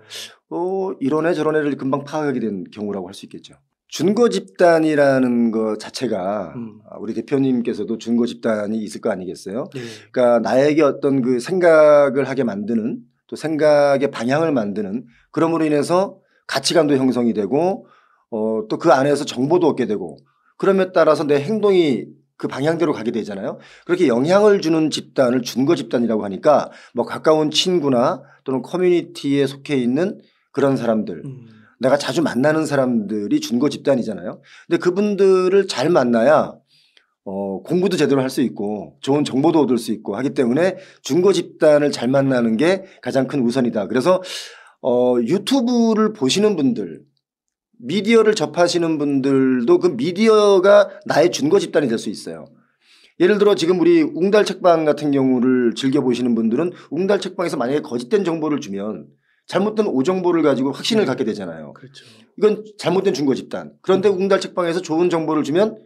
어, 이런 애 저런 애를 금방 파악하게 된 경우라고 할 수 있겠죠. 준거 집단이라는 것 자체가 음. 아, 우리 대표님께서도 준거 집단이 있을 거 아니겠어요? 네. 그러니까 나에게 어떤 그 생각을 하게 만드는 또 생각의 방향을 만드는 그러므로 인해서 가치관도 형성이 되고 어, 또 그 안에서 정보도 얻게 되고 그럼에 따라서 내 행동이 그 방향대로 가게 되잖아요. 그렇게 영향을 주는 집단을 준거 집단이라고 하니까 뭐 가까운 친구나 또는 커뮤니티에 속해 있는 그런 사람들. 음. 내가 자주 만나는 사람들이 준거 집단이잖아요. 근데 그분들을 잘 만나야 어, 공부도 제대로 할 수 있고 좋은 정보도 얻을 수 있고 하기 때문에 중고 집단을 잘 만나는 게 가장 큰 우선이다. 그래서 어, 유튜브를 보시는 분들 미디어를 접하시는 분들도 그 미디어가 나의 중고 집단이 될 수 있어요. 예를 들어 지금 우리 웅달 책방 같은 경우를 즐겨 보시는 분들은 웅달 책방에서 만약에 거짓된 정보를 주면 잘못된 오정보를 가지고 확신을 네. 갖게 되잖아요. 그렇죠. 이건 잘못된 중고 집단. 그런데 음. 웅달 책방에서 좋은 정보를 주면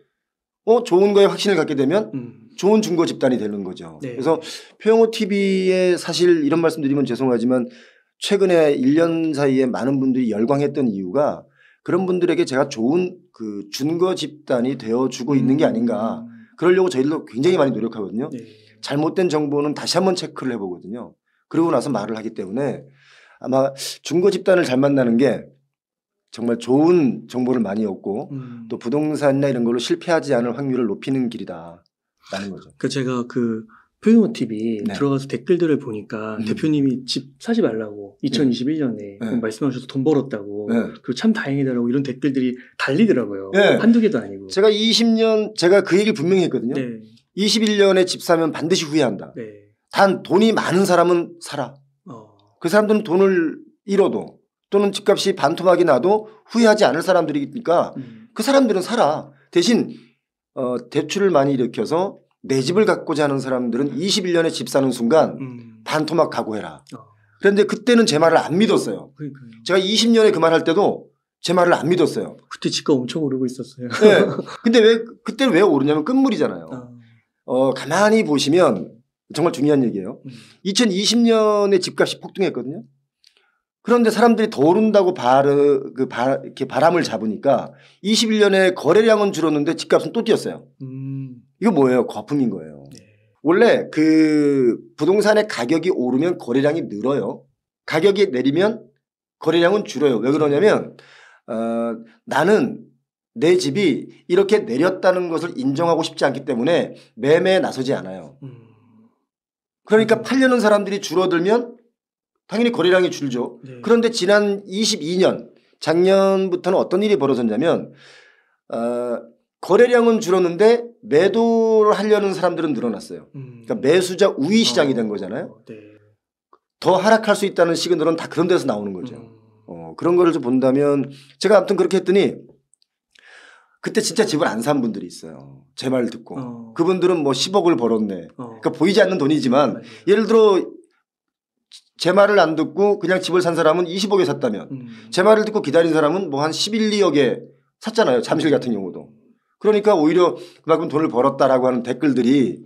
어 좋은 거에 확신을 갖게 되면 음. 좋은 중고 집단이 되는 거죠. 네. 그래서 표영호 TV에 사실 이런 말씀드리면 죄송하지만 최근에 1년 사이에 많은 분들이 열광했던 이유가 그런 분들에게 제가 좋은 그 준거 집단이 되어 주고 음. 있는 게 아닌가. 그러려고 저희도 굉장히 많이 노력하거든요. 네. 잘못된 정보는 다시 한 번 체크를 해보거든요. 그러고 나서 말을 하기 때문에 아마 중고 집단을 잘 만나는 게 정말 좋은 정보를 많이 얻고 음. 또 부동산이나 이런 걸로 실패하지 않을 확률을 높이는 길이다라는 거죠. 그 제가 그 표현어 TV 네. 들어가서 댓글들을 보니까 음. 대표님이 집 사지 말라고 2021년에 네. 네. 말씀하셔서 돈 벌었다고 네. 그리고 참 다행이다라고 이런 댓글들이 달리더라고요. 네. 한두 개도 아니고. 제가 20년 제가 그 얘기를 분명히 했거든요. 21년에 집 사면 반드시 후회한다. 단 돈이 많은 사람은 살아. 그 사람들은 돈을 잃어도 또는 집값이 반토막이 나도 후회하지 않을 사람들이니까 음. 그 사람들은 살아. 대신 어, 대출을 많이 일으켜서 내 집을 갖고자 하는 사람들은 21년에 집 사는 순간 음. 반토막 각오해라. 어. 그런데 그때는 제 말을 안 믿었어요. 그러니까요. 제가 20년에 그 말 할 때도 제 말을 안 믿었어요. 그때 집값 엄청 오르고 있었어요. 네. 근데 왜 그때 왜 오르냐면 끝물이잖아요. 어, 어 가만히 보시면 정말 중요한 얘기예요. 2020년에 음. 집값이 폭등했거든요. 그런데 사람들이 더 오른다고 바르, 그 바, 이렇게 바람을 잡으니까 21년에 거래량은 줄었는데 집값은 또 뛰었어요. 음. 이거 뭐예요? 거품인 거예요. 네. 원래 그 부동산의 가격이 오르면 거래량이 늘어요. 가격이 내리면 거래량은 줄어요. 왜 그러냐면 어, 나는 내 집이 이렇게 내렸다는 것을 인정하고 싶지 않기 때문에 매매에 나서지 않아요. 음. 그러니까 팔려는 사람들이 줄어들면 당연히 거래량이 줄죠. 네. 그런데 지난 22년 작년부터는 어떤 일이 벌어졌냐면 어, 거래량은 줄었는데 매도를 하려는 사람들은 늘어났어요. 그러니까 음. 매수자 우위 시장이 된 어, 거잖아요. 네. 더 하락할 수 있다는 시그널은 다 그런 데서 나오는 거죠. 음. 어, 그런 거를 좀 본다면 제가 아무튼 그렇게 했더니 그때 진짜 집을 안 산 분들이 있어요. 제말 듣고. 어. 그분들은 뭐 10억을 벌었네. 어. 그러니까 보이지 않는 돈이지만 맞아요. 예를 들어 제 말을 안 듣고 그냥 집을 산 사람은 20억에 샀다면 음. 제 말을 듣고 기다린 사람은 뭐 한 11, 2억에 샀잖아요. 잠실 같은 경우도. 그러니까 오히려 그만큼 돈을 벌었다라고 하는 댓글들이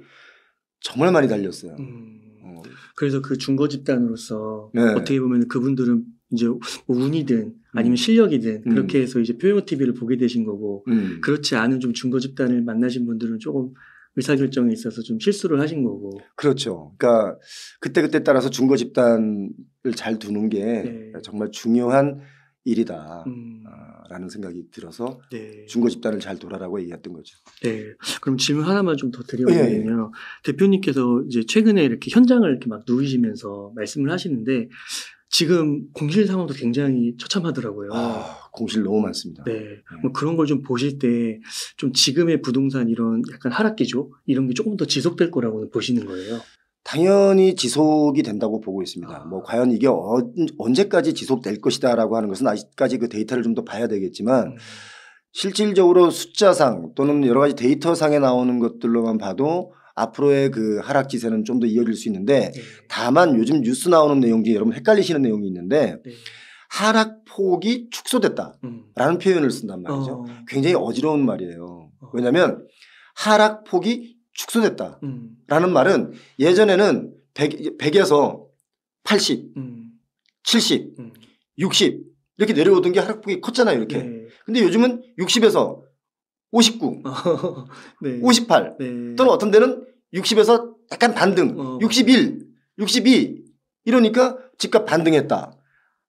정말 많이 달렸어요. 음. 어. 그래서 그중고 집단으로서 네. 어떻게 보면 그분들은 이제 뭐 운이든 음. 아니면 실력이든 음. 그렇게 해서 이제 표영어 TV를 보게 되신 거고 음. 그렇지 않은 좀중고 집단을 만나신 분들은 조금 의사결정에 있어서 좀 실수를 하신 거고. 그렇죠. 그러니까 그때그때 따라서 중고 집단을 잘 두는 게 네. 정말 중요한 일이다라는 음. 아, 생각이 들어서 네. 중고 집단을 잘 돌아라고 얘기했던 거죠. 네. 그럼 질문 하나만 좀 더 드려보면요. 예, 예. 대표님께서 이제 최근에 이렇게 현장을 이렇게 막 누리시면서 말씀을 하시는데 지금 공실 상황도 굉장히 처참하더라고요. 아, 공실 너무 많습니다. 네. 네. 뭐 그런 걸 좀 보실 때 좀 지금의 부동산 이런 약간 하락 기조 이런 게 조금 더 지속될 거라고는 보시는 거예요. 당연히 지속이 된다고 보고 있습니다. 아. 뭐 과연 이게 어, 언제까지 지속될 것이다라고 하는 것은 아직까지 그 데이터를 좀 더 봐야 되겠지만 음. 실질적으로 숫자상 또는 여러 가지 데이터상에 나오는 것들로만 봐도 앞으로의 그 하락 기세는 좀 더 이어질 수 있는데 네. 다만 요즘 뉴스 나오는 내용 중에 여러분 헷갈리시는 내용이 있는데 네. 하락 폭이 축소됐다라는 음. 표현을 쓴단 말이죠. 어. 굉장히 어지러운 말이에요. 어. 왜냐하면 하락 폭이 축소됐다라는 음. 말은 예전에는 100, 에서 80, 음. 70, 음. 60 이렇게 내려오던 게 하락폭이 컸잖아요. 이렇게. 네. 근데 요즘은 60에서 59, 네. 58 네. 또는 어떤 데는 60에서 약간 반등, 어. 61, 62 이러니까 집값 반등했다.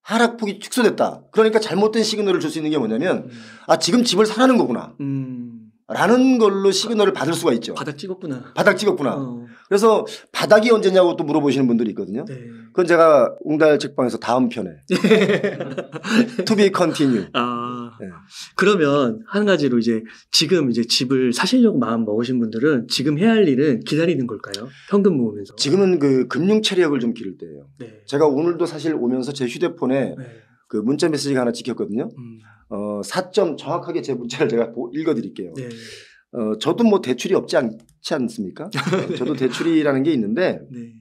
하락폭이 축소됐다. 그러니까 잘못된 시그널을 줄 수 있는 게 뭐냐면 음. 아 지금 집을 사라는 거구나. 음. 라는 걸로 시그널을 받을 수가 있죠. 바닥 찍었구나. 바닥 찍었구나. 어. 그래서 바닥이 언제냐고 또 물어보시는 분들이 있거든요. 네. 그건 제가 웅달 책방에서 다음 편에 투비 컨티뉴. 아. 네. 그러면 한 가지로 이제 지금 이제 집을 사시려고 마음 먹으신 분들은 지금 해야 할 일은 기다리는 걸까요? 현금 모으면서. 지금은 그 금융 체력을 좀 기를 때예요. 네. 제가 오늘도 사실 오면서 제 휴대폰에 네. 그 문자 메시지가 하나 찍혔거든요. 음. 어, 4점 정확하게 제 문자를 제가 읽어드릴게요. 네. 어, 저도 뭐 대출이 없지 않지 않습니까? 네. 저도 대출이라는 게 있는데 네.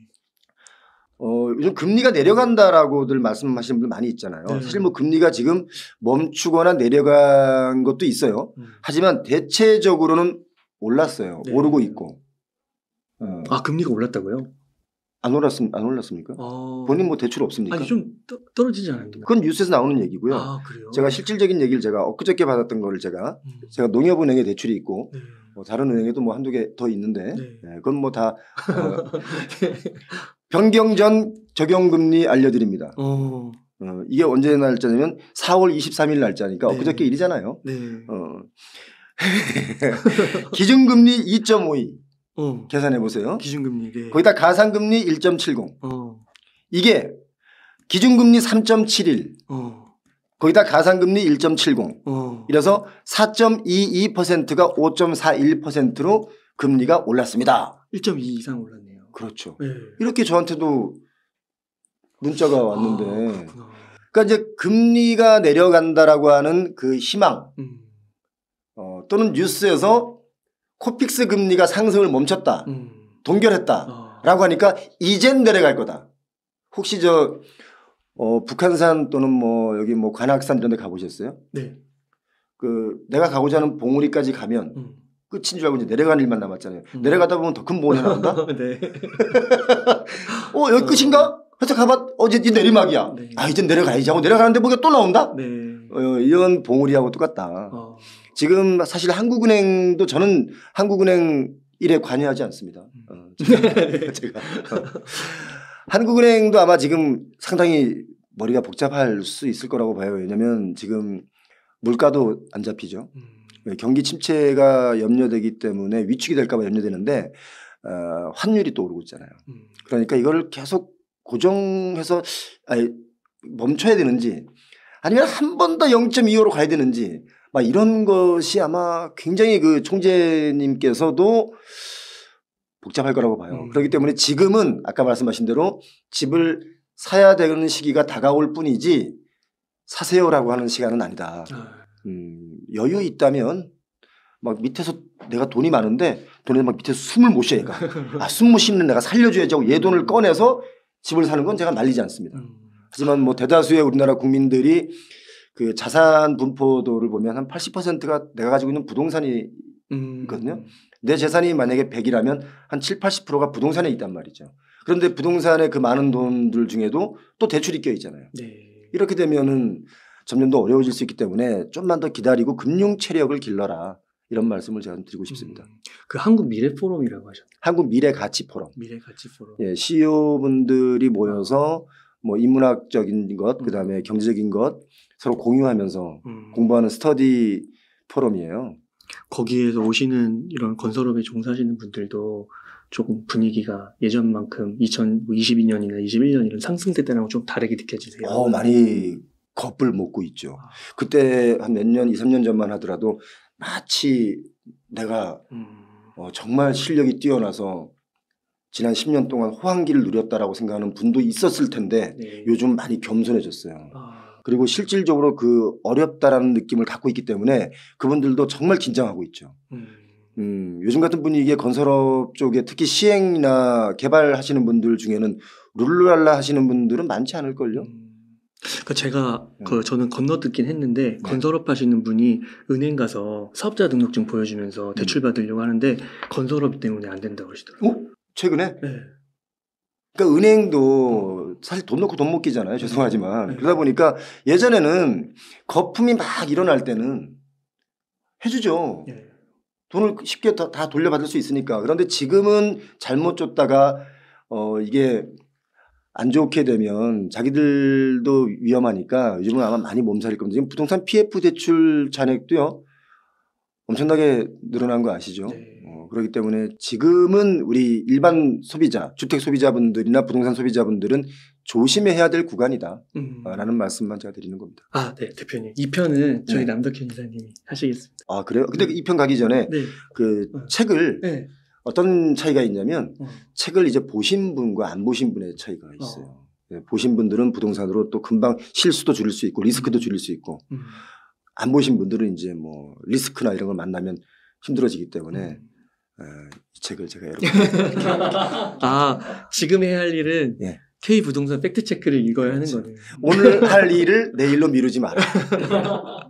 어, 요즘 금리가 내려간다라고들 말씀하시는 분들 많이 있잖아요. 네. 사실 뭐 금리가 지금 멈추거나 내려간 것도 있어요. 음. 하지만 대체적으로는 올랐어요. 네. 오르고 있고. 어. 아 금리가 올랐다고요? 안 올랐습 안 올랐습니까? 어... 본인 뭐 대출 없습니까? 아니 좀 떠, 떨어지지 않았나요? 그건 뉴스에서 나오는 얘기고요. 아, 제가 실질적인 얘기를 제가 엊그저께 받았던 거를 제가 음. 제가 농협은행에 대출이 있고 네. 뭐 다른 은행에도 뭐 한두 개 더 있는데 네. 네, 그건 뭐다 어, 변경 전 적용 금리 알려드립니다. 어. 어, 이게 언제 날짜냐면 4월 23일 날짜니까 네. 엊그저께 일이잖아요. 네. 어. 기준금리 2.52. 어. 계산해 보세요. 기준금리. 네. 거기다 가상금리 1.70. 어. 이게 기준금리 3.71. 어. 거기다 가상금리 1.70. 어. 이래서 4.22%가 5.41%로 금리가 올랐습니다. 1.2 이상 올랐네요. 그렇죠. 네. 이렇게 저한테도 문자가 아, 왔는데. 아, 그러니까 이제 금리가 내려간다라고 하는 그 희망 음. 어, 또는 뉴스에서 코픽스 금리가 상승을 멈췄다. 음. 동결했다. 라고 어. 하니까 이젠 내려갈 거다. 혹시 저, 어, 북한산 또는 뭐 여기 뭐 관악산 이런 데 가보셨어요? 네. 그 내가 가고자 하는 봉우리까지 가면 음. 끝인 줄 알고 이제 내려가는 일만 남았잖아요. 음. 내려가다 보면 더 큰 봉우리 나온다? 네. 어, 여기 끝인가? 하여튼 가봤, 어, 제 내리막이야. 네. 아, 이제 내려가야지 하고 내려가는데 뭐가 또 나온다? 네. 어, 이런 봉우리하고 똑같다. 어. 지금 사실 한국은행도 저는 한국은행 일에 관여하지 않습니다. 음. 어, 제가. 네. 제가. 한국은행도 아마 지금 상당히 머리가 복잡할 수 있을 거라고 봐요. 왜냐하면 지금 물가도 안 잡히죠. 음. 네, 경기 침체가 염려되기 때문에 위축이 될까봐 염려되는데 어, 환율이 또 오르고 있잖아요. 음. 그러니까 이걸 계속 고정해서 아니, 멈춰야 되는지 아니면 한 번 더 0.25로 가야 되는지 막 이런 것이 아마 굉장히 그 총재님께서도 복잡할 거라고 봐요. 음. 그렇기 때문에 지금은 아까 말씀하신 대로 집을 사야 되는 시기가 다가올 뿐이지 사세요라고 하는 시간은 아니다. 네. 음, 여유 있다면 막 밑에서 내가 돈이 많은데 돈에 막 밑에서 숨을 못 쉬어 얘 아, 숨못 쉬는 내가 살려줘야지 하고 얘 돈을 꺼내서 집을 사는 건 제가 말리지 않습니다. 음. 하지만 뭐 대다수의 우리나라 국민들이 그 자산 분포도를 보면 한 80%가 내가 가지고 있는 부동산이거든요. 음. 내 재산이 만약에 100이라면 한 7, 80%가 부동산에 있단 말이죠. 그런데 부동산에그 많은 돈들 중에도 또 대출이 껴 있잖아요. 네. 이렇게 되면은 점점 더 어려워질 수 있기 때문에 좀만 더 기다리고 금융 체력을 길러라. 이런 말씀을 제가 드리고 싶습니다. 음. 그 한국 미래 포럼이라고 하셨죠. 한국 미래 가치 포럼. 미래 가치 포럼. 예, CEO분들이 모여서 뭐 인문학적인 것, 그다음에 경제적인 것, 서로 공유하면서 음. 공부하는 스터디 포럼이에요. 거기에서 오시는 이런 건설업에 종사하시는 분들도 조금 분위기가 예전만큼 2022년이나 21년이나 상승세 때랑 좀 다르게 느껴지세요? 어, 많이 겁을 먹고 있죠. 아. 그때 한 몇 년, 2, 3년 전만 하더라도 마치 내가 음. 어, 정말 실력이 뛰어나서 지난 10년 동안 호황기를 누렸다라고 생각하는 분도 있었을 텐데 네. 요즘 많이 겸손해졌어요. 아. 그리고 실질적으로 그 어렵다라는 느낌을 갖고 있기 때문에 그분들도 정말 긴장하고 있죠. 음. 음. 요즘 같은 분위기에 건설업 쪽에 특히 시행이나 개발하시는 분들 중에는 룰루랄라 하시는 분들은 많지 않을걸요. 음. 그니까 제가 네. 그 저는 건너뛰긴 했는데 네. 건설업 하시는 분이 은행 가서 사업자 등록증 보여주면서 대출 음. 받으려고 하는데 건설업 때문에 안 된다고 하시더라고요 어? 최근에? 네. 그러니까 은행도 사실 돈 넣고 돈 못 끼잖아요. 네. 죄송하지만. 네. 그러다 보니까 예전에는 거품이 막 일어날 때는 해주죠. 예. 돈을 쉽게 다, 돌려받을 수 있으니까. 그런데 지금은 잘못 줬다가 어, 이게 안 좋게 되면 자기들도 위험하니까 요즘은 아마 많이 몸살일 겁니다. 지금 부동산 PF 대출 잔액도요 엄청나게 늘어난 거 아시죠? 네. 그렇기 때문에 지금은 우리 일반 소비자, 주택 소비자분들이나 부동산 소비자분들은 조심해야 될 구간이다. 음. 아, 라는 말씀만 제가 드리는 겁니다. 아, 네, 대표님. 2편은 저희 네. 남덕현 이사님이 하시겠습니다. 아, 그래요? 근데 네. 그 2편 가기 전에 네. 그 어. 책을 네. 어떤 차이가 있냐면 어. 책을 이제 보신 분과 안 보신 분의 차이가 있어요. 어. 네, 보신 분들은 부동산으로 또 금방 실수도 줄일 수 있고 리스크도 음. 줄일 수 있고 음. 안 보신 분들은 이제 뭐 리스크나 이런 걸 만나면 힘들어지기 때문에 음. 아, 이 책을 제가 여러분 아 지금 해야 할 일은 예. K 부동산 팩트 체크를 읽어야 하는 거네요. 오늘 할 일을 내일로 미루지 마라.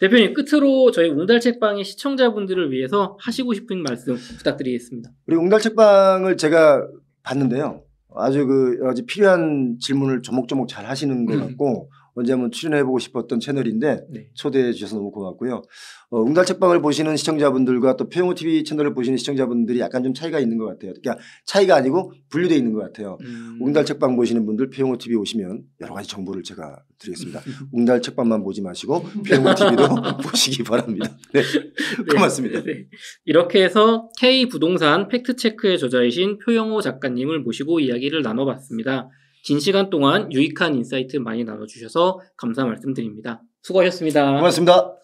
대표님 끝으로 저희 웅달책방의 시청자분들을 위해서 하시고 싶은 말씀 부탁드리겠습니다. 우리 웅달책방을 제가 봤는데요. 아주 그 여러 가지 필요한 질문을 조목조목 잘 하시는 것 음. 같고 언제 한번 출연해보고 싶었던 채널인데 네. 초대해 주셔서 너무 고맙고요. 어, 응달책방을 보시는 시청자분들과 또 표영호 TV 채널을 보시는 시청자분들이 약간 좀 차이가 있는 것 같아요. 그러니까 차이가 아니고 분류돼 있는 것 같아요. 음. 응달책방 보시는 분들 표영호 TV 오시면 여러 가지 정보를 제가 드리겠습니다. 응달책방만 보지 마시고 표영호 TV도 보시기 바랍니다. 네. 네, 고맙습니다. 네, 이렇게 해서 K 부동산 팩트체크의 저자이신 표영호 작가님을 모시고 이야기를 나눠봤습니다. 긴 시간 동안 유익한 인사이트 많이 나눠주셔서 감사 말씀드립니다. 수고하셨습니다. 고맙습니다.